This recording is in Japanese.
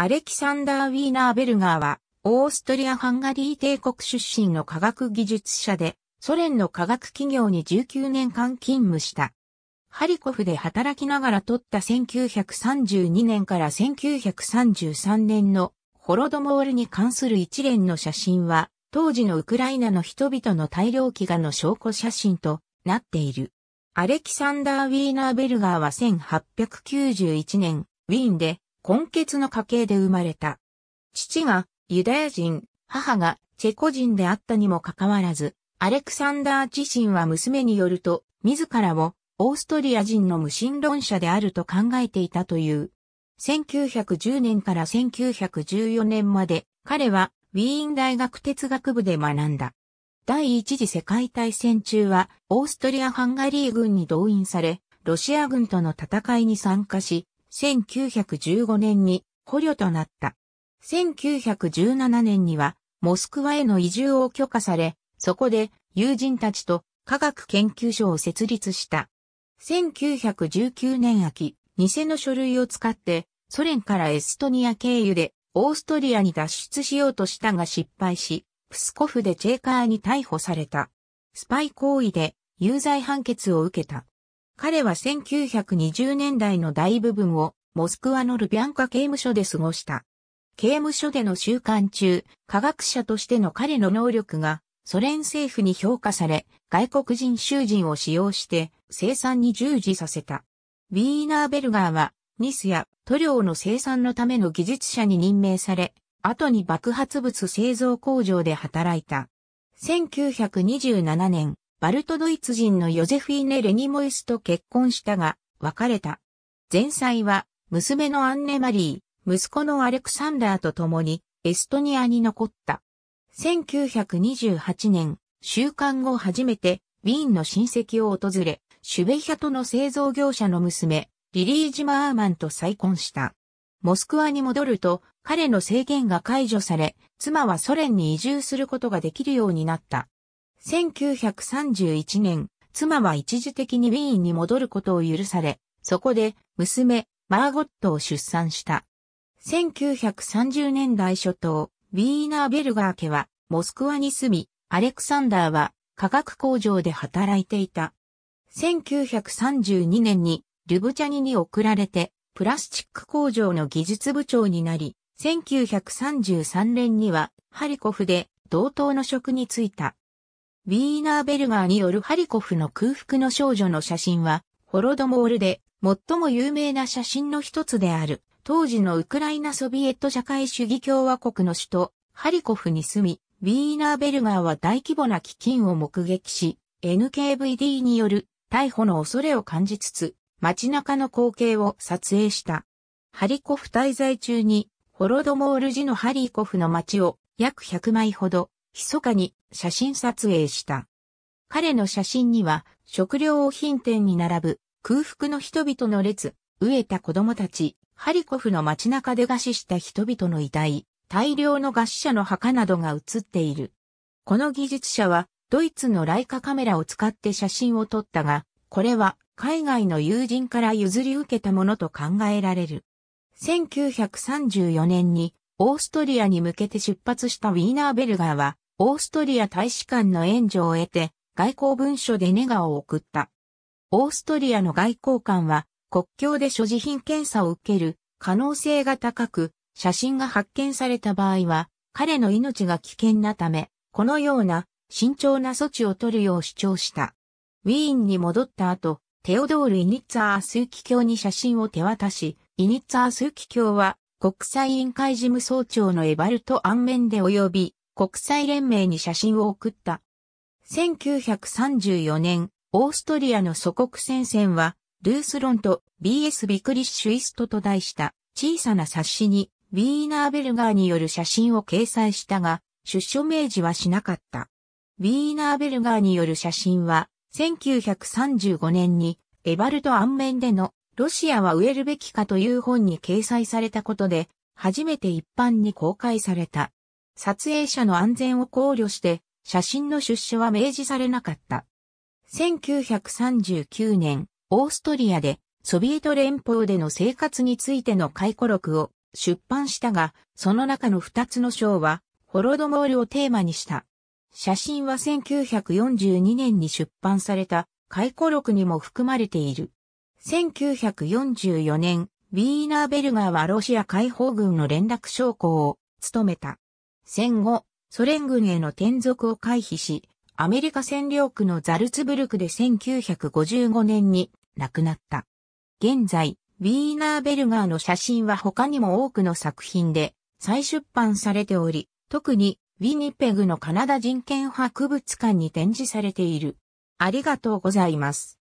アレキサンダー・ウィーナー・ベルガーは、オーストリア・ハンガリー帝国出身の科学技術者で、ソ連の科学企業に19年間勤務した。ハリコフで働きながら取った1932年から1933年のホロドモールに関する一連の写真は、当時のウクライナの人々の大量飢餓の証拠写真となっている。アレキサンダー・ウィーナーベルガーは1891年、ウィーンで根血の家系で生まれた。父がユダヤ人、母がチェコ人であったにもかかわらず、アレクサンダー自身は娘によると、自らをオーストリア人の無神論者であると考えていたという。1910年から1914年まで彼はウィーン大学哲学部で学んだ。第一次世界大戦中はオーストリア・ハンガリー軍に動員され、ロシア軍との戦いに参加し、1915年に捕虜となった。1917年にはモスクワへの移住を許可され、そこで友人たちと科学研究所を設立した。1919年秋、偽の書類を使ってソ連からエストニア経由でオーストリアに脱出しようとしたが失敗し、プスコフでチェーカーに逮捕された。スパイ行為で有罪判決を受けた。彼は1920年代の大部分をモスクワのルビャンカ刑務所で過ごした。刑務所での習慣中、科学者としての彼の能力がソ連政府に評価され、外国人囚人を使用して生産に従事させた。ウィーナーベルガーはニスや塗料の生産のための技術者に任命され、後に爆発物製造工場で働いた。1927年、バルトドイツ人のヨゼフィーネ・レニモイスと結婚したが、別れた。前妻は、娘のアンネ・マリー、息子のアレクサンダーと共に、エストニアに残った。1928年、週刊後初めて、ウィーンの親戚を訪れ、シュベヒャトの製造業者の娘、リリージマーマンと再婚した。モスクワに戻ると、彼の制限が解除され、妻はソ連に移住することができるようになった。1931年、妻は一時的にウィーンに戻ることを許され、そこで娘、マーゴットを出産した。1930年代初頭、ウィーナーベルガー家はモスクワに住み、アレクサンダーは化学工場で働いていた。1932年にルブチャニに送られて、プラスチック工場の技術部長になり、1933年にはハリコフで同等の職に就いた。ウィーナーベルガーによるハリコフの空腹の少女の写真は、ホロドモールで最も有名な写真の一つである。当時のウクライナソビエット社会主義共和国の首都、ハリコフに住み、ウィーナーベルガーは大規模な飢饉を目撃し、NKVD による逮捕の恐れを感じつつ、街中の光景を撮影した。ハリコフ滞在中に、ホロドモール時のハリコフの街を約100枚ほど密かに写真撮影した。彼の写真には、食料品店に並ぶ空腹の人々の列、飢えた子供たち、ハリコフの街中で餓死した人々の遺体、大量の餓死者の墓などが写っている。この技術者は、ドイツのライカカメラを使って写真を撮ったが、これは海外の友人から譲り受けたものと考えられる。1934年にオーストリアに向けて出発したウィーナーベルガーはオーストリア大使館の援助を得て、外交文書でネガを送った。オーストリアの外交官は、国境で所持品検査を受ける可能性が高く、写真が発見された場合は、彼の命が危険なため、このような慎重な措置を取るよう主張した。ウィーンに戻った後、テオドール・イニッツァースーキ卿に写真を手渡し、イニッツァースーキ卿は国際委員会事務総長のエバルト・アンメンで及び、国際連盟に写真を送った。1934年、オーストリアの祖国戦線は、ルースロンと BS ビクリッシュイストと題した小さな冊子に、ウィーナーベルガーによる写真を掲載したが、出所明示はしなかった。ウィーナーベルガーによる写真は、1935年に、エバルト安面での、ロシアは植えるべきかという本に掲載されたことで、初めて一般に公開された。撮影者の安全を考慮して写真の出所は明示されなかった。1939年、オーストリアでソビエト連邦での生活についての回顧録を出版したが、その中の2つの章は、ホロドモールをテーマにした。写真は1942年に出版された回顧録にも含まれている。1944年、ウィーナーベルガーはロシア解放軍の連絡将校を務めた。戦後、ソ連軍への転属を回避し、アメリカ占領区のザルツブルクで1955年に亡くなった。現在、ウィーナーベルガーの写真は他にも多くの作品で再出版されており、特にウィニペグのカナダ人権博物館に展示されている。ありがとうございます。